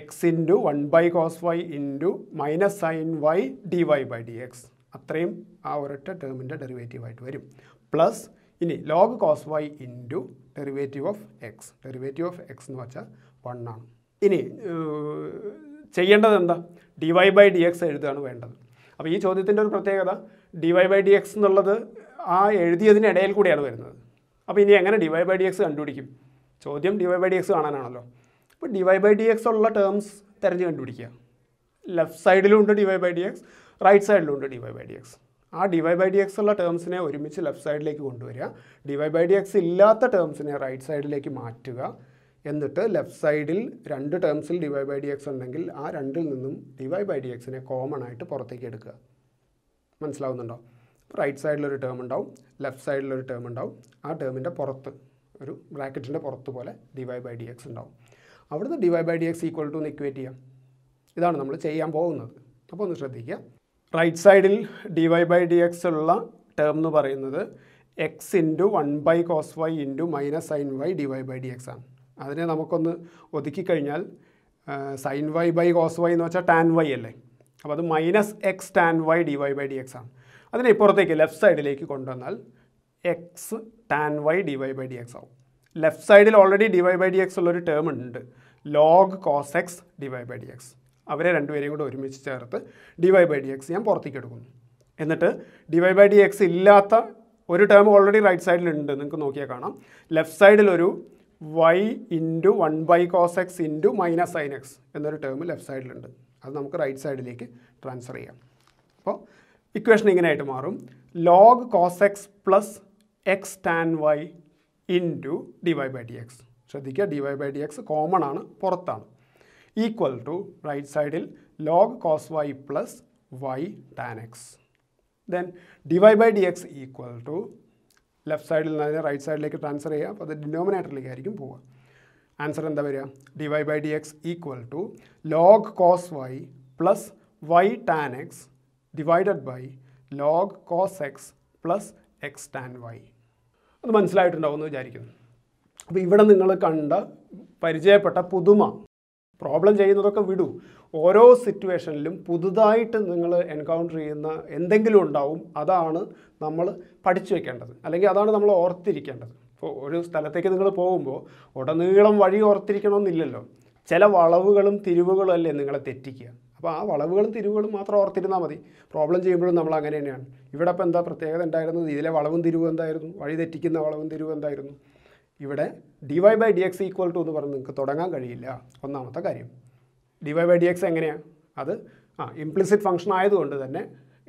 x into one by cos y into minus sine y d y by d x അത്രയും ആ ഒരൊറ്റ ടേമിൻ്റെ ആയിട്ട് വരും പ്ലസ് ഇനി log cos y into derivative of x derivative of x എന്ന് വെച്ചാൽ വൺ ആണ് ഇനി ചെയ്യേണ്ടത് എന്താ d y by d x എഴുതുകയാണ് വേണ്ടത് അപ്പോൾ ഈ ചോദ്യത്തിൻ്റെ ഒരു പ്രത്യേകത വൈ ബൈ ഡി എക്സ് എന്നുള്ളത് ആ എഴുതിയതിന് ഇടയിൽ കൂടിയാണ് വരുന്നത് അപ്പോൾ ഇനി എങ്ങനെ വൈ ബൈ ഡി എക്സ് കണ്ടുപിടിക്കും ചോദ്യം വൈ ബൈ ഡി എക്സ് കാണാനാണല്ലോ അപ്പോൾ വൈ ബൈ ഡി എക്സ് ഉള്ള ടേംസ് തിരഞ്ഞ് കണ്ടുപിടിക്കുക ലെഫ്റ്റ് സൈഡിലും ഉണ്ട് y by d x right സൈഡിലും ഉണ്ട് വൈ ബൈ ഡി എക്സ് ആ വൈ ബൈ ഡി എക്സ് ഉള്ള ടേംസിനെ ഒരുമിച്ച് ലെഫ്റ്റ് സൈഡിലേക്ക് കൊണ്ടുവരിക വൈ ബൈ ഡി എക്സ് ഇല്ലാത്ത ടേംസിനെ റൈറ്റ് സൈഡിലേക്ക് മാറ്റുക എന്നിട്ട് ലെഫ്റ്റ് സൈഡിൽ രണ്ട് ടേംസിൽ വൈ ബൈ ഡി എക്സ് ഉണ്ടെങ്കിൽ ആ രണ്ടിൽ നിന്നും വൈ ബൈ ഡി എക്സിനെ കോമൺ ആയിട്ട് പുറത്തേക്ക് എടുക്കുക മനസ്സിലാവുന്നുണ്ടോ റൈറ്റ് സൈഡിലൊരു ടേം ഉണ്ടാവും ലെഫ്റ്റ് സൈഡിലൊരു ടേം ഉണ്ടാവും ആ ടേമിൻ്റെ പുറത്ത് ഒരു ബ്രാക്കറ്റിൻ്റെ പുറത്ത് പോലെ ഡിവൈ ബൈ ഡി എക്സ് ഉണ്ടാവും അവിടുന്ന് d y by d x equal to equate ചെയ്യാം ഇതാണ് നമ്മൾ ചെയ്യാൻ പോകുന്നത് അപ്പോൾ ഒന്ന് ശ്രദ്ധിക്കുക റൈറ്റ് സൈഡിൽ ഡിവൈ ബൈ ഡി എക്സ് ഉള്ള ടേം എന്ന് പറയുന്നത് x into one by cos y into minus sine y d y by d x ആണ് അതിനെ നമുക്കൊന്ന് ഒതുക്കിക്കഴിഞ്ഞാൽ sine y by cos y എന്ന് വെച്ചാൽ ടാൻ വൈ അല്ലേ അപ്പോൾ അത് minus x tan y d y by d x ആണ് അതിനെ ഇപ്പുറത്തേക്ക് ലെഫ്റ്റ് സൈഡിലേക്ക് കൊണ്ടുവന്നാൽ x tan y d y by d x ആവും ലെഫ്റ്റ് സൈഡിൽ already D y by d x ഉള്ളൊരു ടേം ഉണ്ട് log cos x d y by d x അവരെ രണ്ടുപേരെയും കൂടെ ഒരുമിച്ച് ചേർത്ത് d y by d x ഞാൻ പുറത്തേക്ക് എടുക്കുന്നു എന്നിട്ട് d y by d x ഇല്ലാത്ത ഒരു ടേം ഓൾറെഡി റൈറ്റ് സൈഡിലുണ്ട് നിങ്ങൾക്ക് നോക്കിയാൽ കാണാം ലെഫ്റ്റ് സൈഡിലൊരു y into one by cos x into minus sine x എന്നൊരു ടേം ലെഫ്റ്റ് സൈഡിലുണ്ട് അത് നമുക്ക് റൈറ്റ് സൈഡിലേക്ക് ട്രാൻസ്ഫർ ചെയ്യാം അപ്പോൾ ഇക്വേഷൻ ഇങ്ങനെയായിട്ട് മാറും log cos x plus x tan y into d y by d x ശ്രദ്ധിക്കുക d y by d x common ആണ് പുറത്താണ് ഈക്വൽ ടു റൈറ്റ് സൈഡിൽ log cos y plus y tan x then d y by d x equal to left സൈഡിൽ നിന്ന് റൈറ്റ് സൈഡിലേക്ക് ട്രാൻസ്ഫർ ചെയ്യുക അപ്പോൾ അത് ഡിനോമിനേറ്ററിലേക്കായിരിക്കും പോവുക ആൻസർ എന്താ വരിക d y by d x equal to log cos y plus y tan x divided by log cos x plus x tan y അത് മനസ്സിലായിട്ടുണ്ടാവുമെന്ന് വിചാരിക്കുന്നു അപ്പോൾ ഇവിടെ നിങ്ങൾ കണ്ട പരിചയപ്പെട്ട പുതുമ പ്രോബ്ലം ചെയ്യുന്നതൊക്കെ വിടൂ ഓരോ സിറ്റുവേഷനിലും പുതുതായിട്ട് നിങ്ങൾ എൻകൗണ്ടർ ചെയ്യുന്ന എന്തെങ്കിലും ഉണ്ടാവും അതാണ് നമ്മൾ പഠിച്ചു വയ്ക്കേണ്ടത് അല്ലെങ്കിൽ അതാണ് നമ്മൾ ഓർത്തിരിക്കേണ്ടത് ഇപ്പോൾ ഒരു സ്ഥലത്തേക്ക് നിങ്ങൾ പോകുമ്പോൾ ഉടനീളം വഴി ഓർത്തിരിക്കണമെന്നില്ലല്ലോ ചില വളവുകളും തിരിവുകളും അല്ലേ നിങ്ങളെ തെറ്റിക്കുക അപ്പോൾ ആ വളവുകളും തിരിവുകളും മാത്രം ഓർത്തിരുന്നാൽ മതി പ്രോബ്ലം ചെയ്യുമ്പോഴും നമ്മൾ അങ്ങനെ തന്നെയാണ് ഇവിടെ ഇപ്പോൾ എന്താ പ്രത്യേകത ഉണ്ടായിരുന്നത് ഇതിലെ വളവും തിരിവും എന്തായിരുന്നു വഴി തെറ്റിക്കുന്ന വളവും തിരിവും എന്തായിരുന്നു ഇവിടെ y by d x equal to എന്ന് പറഞ്ഞ് നിങ്ങൾക്ക് തുടങ്ങാൻ കഴിയില്ല ഒന്നാമത്തെ കാര്യം വൈ ബൈ ഡി എക്സ് എങ്ങനെയാണ് അത് ആ ഇംപ്ലിസിറ്റ് ഫംഗ്ഷൻ ആയതുകൊണ്ട് തന്നെ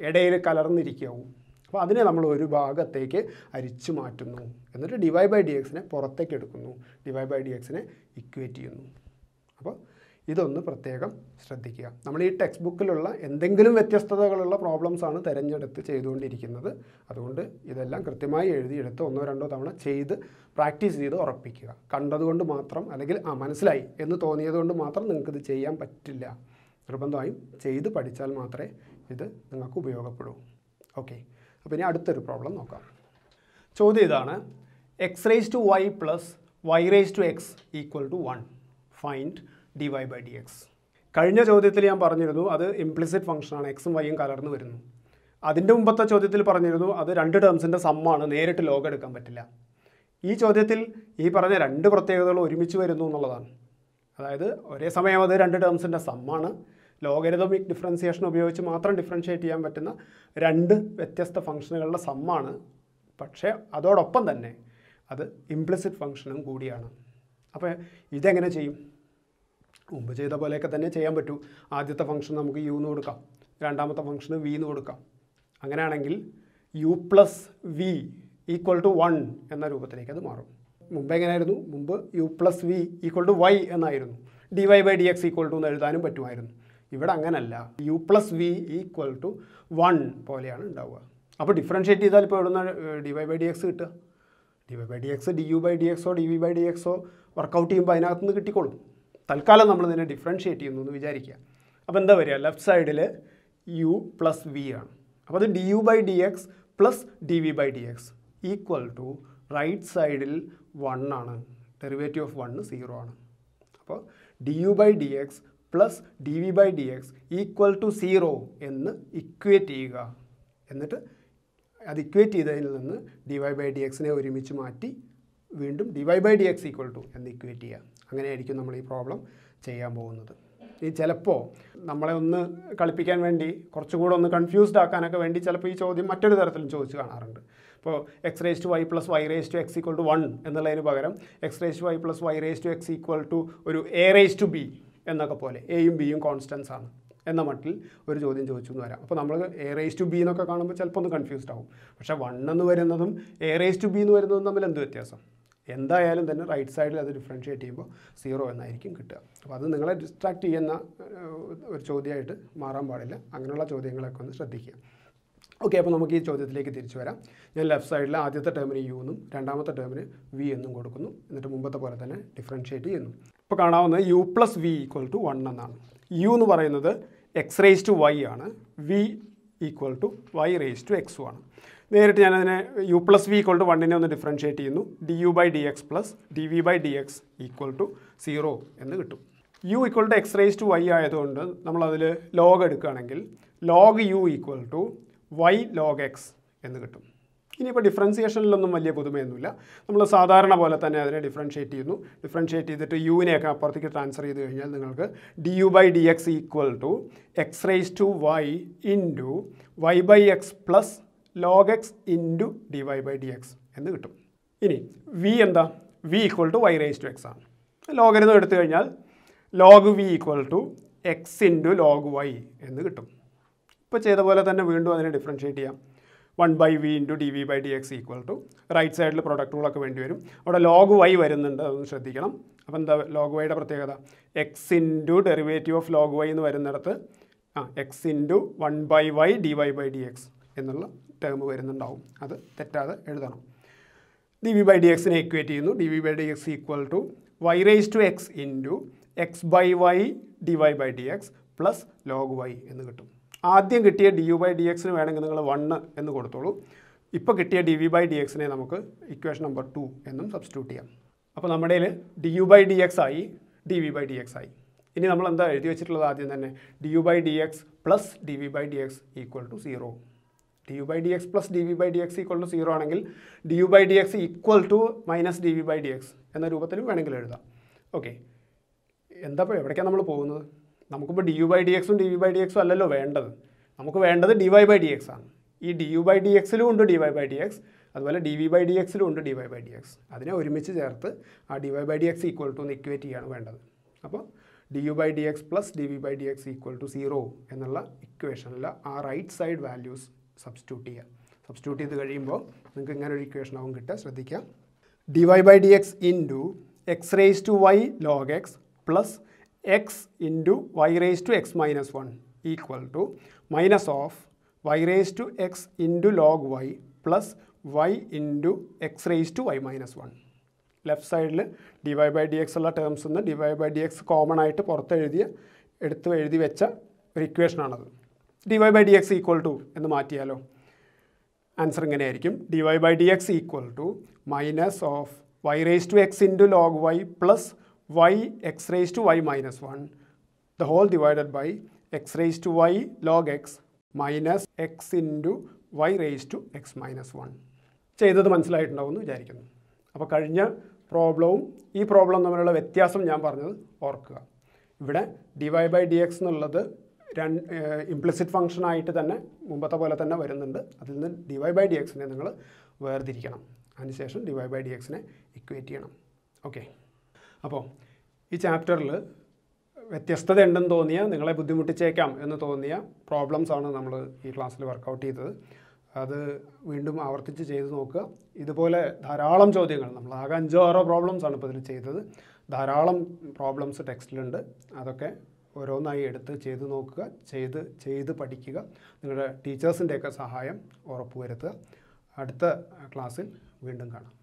ഇടയിൽ കലർന്നിരിക്കാവും അപ്പോൾ അതിനെ നമ്മൾ ഒരു ഭാഗത്തേക്ക് അരിച്ചു മാറ്റുന്നു എന്നിട്ട് ഡിവൈ ബൈ ഡി എക്സിനെ പുറത്തേക്ക് എടുക്കുന്നു ഡിവൈ ബൈ ഡി എക്സിനെ ഇക്വേറ്റ് ചെയ്യുന്നു അപ്പോൾ ഇതൊന്ന് പ്രത്യേകം ശ്രദ്ധിക്കുക നമ്മൾ ഈ ടെക്സ്റ്റ് ബുക്കിലുള്ള എന്തെങ്കിലും വ്യത്യസ്തതകളുള്ള പ്രോബ്ലംസാണ് തിരഞ്ഞെടുത്ത് ചെയ്തുകൊണ്ടിരിക്കുന്നത് അതുകൊണ്ട് ഇതെല്ലാം കൃത്യമായി എഴുതിയെടുത്ത് ഒന്നോ രണ്ടോ തവണ ചെയ്ത് പ്രാക്ടീസ് ചെയ്ത് ഉറപ്പിക്കുക കണ്ടതുകൊണ്ട് മാത്രം അല്ലെങ്കിൽ ആ മനസ്സിലായി എന്ന് തോന്നിയതുകൊണ്ട് മാത്രം നിങ്ങൾക്കിത് ചെയ്യാൻ പറ്റില്ല നിർബന്ധമായും ചെയ്ത് പഠിച്ചാൽ മാത്രമേ ഇത് നിങ്ങൾക്ക് ഉപയോഗപ്പെടൂ ഓക്കെ അപ്പോൾ ഇനി അടുത്തൊരു പ്രോബ്ലം നോക്കാം ചോദ്യം ഇതാണ് x raise to y plus y raise to x equal to one find d y by d x കഴിഞ്ഞ ചോദ്യത്തിൽ ഞാൻ പറഞ്ഞിരുന്നു അത് ഇംപ്ലിസിറ്റ് ഫംഗ്ഷനാണ് എക്സും വൈയും കലർന്നു വരുന്നു അതിൻ്റെ മുമ്പത്തെ ചോദ്യത്തിൽ പറഞ്ഞിരുന്നു അത് രണ്ട് ടേംസിൻ്റെ സമ്മാണ് നേരിട്ട് ലോഗ് എടുക്കാൻ പറ്റില്ല ഈ ചോദ്യത്തിൽ ഈ പറഞ്ഞ രണ്ട് പ്രത്യേകതകൾ ഒരുമിച്ച് വരുന്നു എന്നുള്ളതാണ് അതായത് ഒരേ സമയം അത് രണ്ട് ടേംസിൻ്റെ സമ്മാണ് ലോഗരിതമിക് ഡിഫറൻസിയേഷൻ ഉപയോഗിച്ച് മാത്രം ഡിഫറൻഷ്യേറ്റ് ചെയ്യാൻ പറ്റുന്ന രണ്ട് വ്യത്യസ്ത ഫംഗ്ഷനുകളുടെ സമ്മാണ് പക്ഷേ അതോടൊപ്പം തന്നെ അത് ഇംപ്ലിസിറ്റ് ഫംഗ്ഷനും കൂടിയാണ് അപ്പോൾ ഇതെങ്ങനെ ചെയ്യും മുമ്പ് ചെയ്ത പോലെയൊക്കെ തന്നെ ചെയ്യാൻ പറ്റൂ ആദ്യത്തെ ഫംഗ്ഷൻ നമുക്ക് യു എന്ന് കൊടുക്കാം രണ്ടാമത്തെ ഫംഗ്ഷൻ വി എന്ന് കൊടുക്കാം അങ്ങനെയാണെങ്കിൽ u plus v equal to one എന്ന രൂപത്തിലേക്ക് അത് മാറും മുമ്പ് എങ്ങനെയായിരുന്നു മുമ്പ് u plus v equal to y എന്നായിരുന്നു d y by d x equal to എന്ന് എഴുതാനും പറ്റുമായിരുന്നു ഇവിടെ അങ്ങനല്ല u plus v equal to one പോലെയാണ് ഉണ്ടാവുക അപ്പോൾ ഡിഫറൻഷ്യേറ്റ് ചെയ്താൽ ഇപ്പോൾ ഇവിടുന്ന് d y by d x കിട്ടുക d y by d x d u by d എക്സോ d v by d Exo workout ചെയ്യുമ്പോൾ അതിനകത്ത് നിന്ന് കിട്ടിക്കോളും തൽക്കാലം നമ്മൾ ഇതിനെ ഡിഫറൻഷ്യേറ്റ് ചെയ്യുന്നു എന്ന് വിചാരിക്കുക അപ്പോൾ എന്താ വരിക ലെഫ്റ്റ് സൈഡിൽ യു പ്ലസ് വി ആണ് അപ്പോൾ അത് d u by d x plus d v by d x equal to right സൈഡിൽ വൺ ആണ് ഡെറിവേറ്റീവ് ഓഫ് വണ്ണ് സീറോ ആണ് അപ്പോൾ d u by d x plus d v by d x equal to zero എന്ന് ഇക്വേറ്റ് ചെയ്യുക എന്നിട്ട് അത് ഇക്വേറ്റ് ചെയ്തതിൽ നിന്ന് ഡി വൈ ബൈ ഡി എക്സിനെ ഒരുമിച്ച് മാറ്റി വീണ്ടും d y by d x equal to എന്ന് ഇക്വേറ്റ് ചെയ്യുക അങ്ങനെയായിരിക്കും നമ്മൾ ഈ പ്രോബ്ലം ചെയ്യാൻ പോകുന്നത് ഈ ചിലപ്പോൾ നമ്മളെ ഒന്ന് കളിപ്പിക്കാൻ വേണ്ടി കുറച്ചുകൂടെ ഒന്ന് കൺഫ്യൂസ്ഡ് ആക്കാനൊക്കെ വേണ്ടി ചിലപ്പോൾ ഈ ചോദ്യം മറ്റൊരു തരത്തിലും ചോദിച്ച് കാണാറുണ്ട് ഇപ്പോൾ x raise to y plus y raise to x equal to one എന്നുള്ളതിന് പകരം x raise to y plus y raise to x equal to ഒരു എ റേസ് ടു ബി എന്നൊക്കെ പോലെ എയും ബിയും കോൺസ്റ്റൻസ് ആണ് എന്ന മട്ടിൽ ഒരു ചോദ്യം ചോദിച്ചു എന്ന് വരാം അപ്പോൾ നമ്മൾ എ റേസ് ടു ബി എന്നൊക്കെ കാണുമ്പോൾ ചിലപ്പോൾ ഒന്ന് കൺഫ്യൂസ്ഡ് ആവും പക്ഷേ വൺ എന്ന് വരുന്നതും എ റേസ് ടു ബി എന്ന് വരുന്നതും തമ്മിൽ എന്ത് വ്യത്യാസം എന്തായാലും തന്നെ റൈറ്റ് സൈഡിൽ അത് ഡിഫറൻഷിയേറ്റ് ചെയ്യുമ്പോൾ സീറോ എന്നായിരിക്കും കിട്ടുക അപ്പോൾ അത് നിങ്ങളെ ഡിസ്ട്രാക്റ്റ് ചെയ്യുന്ന ഒരു ചോദ്യമായിട്ട് മാറാൻ പാടില്ല അങ്ങനെയുള്ള ചോദ്യങ്ങളൊക്കെ ഒന്ന് ശ്രദ്ധിക്കുക ഓക്കെ അപ്പോൾ നമുക്ക് ഈ ചോദ്യത്തിലേക്ക് തിരിച്ചു വരാം ഞാൻ ലെഫ്റ്റ് സൈഡിൽ ആദ്യത്തെ ടേമിന് യു എന്നും രണ്ടാമത്തെ ടേമിന് വി എന്നും കൊടുക്കുന്നു എന്നിട്ട് മുമ്പത്തെ പോലെ തന്നെ ഡിഫറൻഷിയേറ്റ് ചെയ്യുന്നു അപ്പോൾ കാണാവുന്നത് u plus v equal to one എന്നാണ് യു എന്ന് പറയുന്നത് എക്സ് റേസ് ടു വൈ ആണ് v equal to y raise to x ആണ് നേരിട്ട് ഞാനതിനെ u plus v equal to വണ്ണിനെ ഒന്ന് ഡിഫറൻഷ്യേറ്റ് ചെയ്യുന്നു d u by d x plus d v by d x equal to zero എന്ന് കിട്ടും u equal to x raise to y ആയതുകൊണ്ട് നമ്മളതിൽ ലോഗ് എടുക്കുകയാണെങ്കിൽ log u equal to y log x എന്ന് കിട്ടും ഇനിയിപ്പോൾ ഡിഫറൻസിയേഷനിലൊന്നും വലിയ പുതുമയൊന്നുമില്ല നമ്മൾ സാധാരണ പോലെ തന്നെ അതിനെ ഡിഫറൻഷ്യേറ്റ് ചെയ്യുന്നു ഡിഫറൻഷ്യേറ്റ് ചെയ്തിട്ട് യുവിനെയൊക്കെ അപ്പുറത്തേക്ക് ട്രാൻസ്ഫർ ചെയ്ത് കഴിഞ്ഞാൽ നിങ്ങൾക്ക് d u by d x equal to x raise to y into y by x plus log x into d y by d x എന്ന് കിട്ടും ഇനി വി എന്താ v equal to y raise to x ആണ് ലോഗരുന്ന് എടുത്തു കഴിഞ്ഞാൽ log v equal to x into log y എന്ന് കിട്ടും ഇപ്പോൾ ചെയ്ത പോലെ തന്നെ വീണ്ടും അതിനെ ഡിഫറൻഷ്യേറ്റ് ചെയ്യാം one by v into d v by d x equal to right സൈഡിൽ പ്രൊഡക്റ്റുകളൊക്കെ വേണ്ടി വരും അവിടെ ലോഗ് വൈ വരുന്നുണ്ട് അതൊന്ന് ശ്രദ്ധിക്കണം അപ്പോൾ എന്താ ലോഗ് വൈയുടെ പ്രത്യേകത x into derivative of log y എന്ന് വരുന്നിടത്ത് ആ x into one by y d y by d x എന്നുള്ള ടേം വരുന്നുണ്ടാവും അത് തെറ്റാതെ എഴുതണം ഡി വി ബൈ ഡി എക്സിനെ ഇക്വേറ്റ് ചെയ്യുന്നു d v by d x equal to y raise to x into x by y d y by d x plus log y എന്ന് കിട്ടും ആദ്യം കിട്ടിയ ഡി യു ബൈ ഡി എക്സിന് വേണമെങ്കിൽ നിങ്ങൾ വണ്ണ് എന്ന് കൊടുത്തോളൂ ഇപ്പോൾ കിട്ടിയ ഡി വി ബൈ ഡി എക്സിനെ നമുക്ക് ഇക്വേഷൻ നമ്പർ ടു എന്നും സബ്സ്റ്റിറ്റ്യൂട്ട് ചെയ്യാം അപ്പോൾ നമ്മുടെ d u by d x ആയി d v by d x ആയി ഇനി നമ്മൾ എന്താ എഴുതി വെച്ചിട്ടുള്ളത് ആദ്യം തന്നെ d u by d x plus d v by d x equal to zero d u by d x plus d v by d x equal to zero ആണെങ്കിൽ d u by d x equal to minus d v by d x എന്ന രൂപത്തിലും വേണമെങ്കിൽ എഴുതാം ഓക്കെ എന്താ ഇപ്പോൾ എവിടേക്കാണ് നമ്മൾ പോകുന്നത് നമുക്കിപ്പോൾ ഡി യു ബൈ ഡി എക്സും ഡി വി ബൈ ഡി എക്സും അല്ലല്ലോ വേണ്ടത് നമുക്ക് വേണ്ടത് d y by d x ആണ് ഈ ഡി യു ബൈ ഡി എക്സിലും ഉണ്ട് d y by d x അതുപോലെ ഡി വി ബൈ ഡി എക്സിലും ഉണ്ട് d y by d x അതിനെ ഒരുമിച്ച് ചേർത്ത് ആ d y by d x equal to എന്ന് ഇക്വേറ്റ് ചെയ്യാണ് വേണ്ടത് അപ്പോൾ d u by d x plus d v by d x equal to zero എന്നുള്ള ഇക്വേഷനിൽ ആ റൈറ്റ് സൈഡ് വാല്യൂസ് സബ്സ്റ്റിറ്റ്യൂട്ട് ചെയ്യുക സബ്സ്റ്റിറ്റ്യൂട്ട് ചെയ്ത് കഴിയുമ്പോൾ നിങ്ങൾക്ക് ഇങ്ങനെ ഒരു ഇക്വേഷൻ ആവും കിട്ടുക ശ്രദ്ധിക്കാം d y by d x into x raise to y log x plus x into y raised to x minus 1 equal to minus of y raised to x into log y plus y into x raised to y minus 1. Left സൈഡിൽ ഡിവൈ ബൈ ഡി എക്സ് ഉള്ള ടേംസ് നിന്ന് d y by d x common ആയിട്ട് പുറത്ത് എഴുതിയ എടുത്ത് എഴുതി വെച്ച ഒരു ഇക്വേഷനാണത് d y by d x equal to എന്ന് മാറ്റിയാലോ ആൻസർ ഇങ്ങനെയായിരിക്കും d y by d x equal to minus of y raise to x into log y plus y x raised to y minus 1 the whole divided by x raised to y log x minus x into y raised to x minus 1 ചെയ്തത് മനസ്സിലായിട്ടുണ്ടാവുമെന്ന് വിചാരിക്കുന്നു അപ്പോൾ കഴിഞ്ഞ പ്രോബ്ലവും ഈ പ്രോബ്ലം തമ്മിലുള്ള വ്യത്യാസം ഞാൻ പറഞ്ഞത് ഓർക്കുക ഇവിടെ ഡിവൈ ബൈ ഡി എക്സ് എന്നുള്ളത് രണ്ട് ഇംപ്ലിസിറ്റ് ആയിട്ട് തന്നെ മുമ്പത്തെ പോലെ തന്നെ വരുന്നുണ്ട് അതിൽ നിന്ന് ഡിവൈ ബൈ ഡി എക്സിനെ നിങ്ങൾ വേർതിരിക്കണം അതിനുശേഷം ഡിവൈ ബൈ ഡി എക്സിനെ ഇക്വേറ്റ് ചെയ്യണം ഓക്കെ അപ്പോൾ ഈ ചാപ്റ്ററിൽ വ്യത്യസ്തത ഉണ്ടെന്ന് തോന്നിയ നിങ്ങളെ ബുദ്ധിമുട്ടിച്ചേക്കാം എന്ന് തോന്നിയ പ്രോബ്ലംസാണ് നമ്മൾ ഈ ക്ലാസ്സിൽ വർക്കൗട്ട് ചെയ്തത് അത് വീണ്ടും ആവർത്തിച്ച് ചെയ്ത് നോക്കുക ഇതുപോലെ ധാരാളം ചോദ്യങ്ങൾ നമ്മൾ ആകെ അഞ്ചോ ആറോ പ്രോബ്ലംസാണ് ഇപ്പോൾ ഇതിൽ ചെയ്തത് ധാരാളം പ്രോബ്ലംസ് ടെക്സ്റ്റിലുണ്ട് അതൊക്കെ ഓരോന്നായി എടുത്ത് ചെയ്ത് നോക്കുക ചെയ്ത് ചെയ്ത് പഠിക്കുക നിങ്ങളുടെ ടീച്ചേഴ്സിൻ്റെയൊക്കെ സഹായം ഉറപ്പുവരുത്തുക അടുത്ത ക്ലാസ്സിൽ വീണ്ടും കാണാം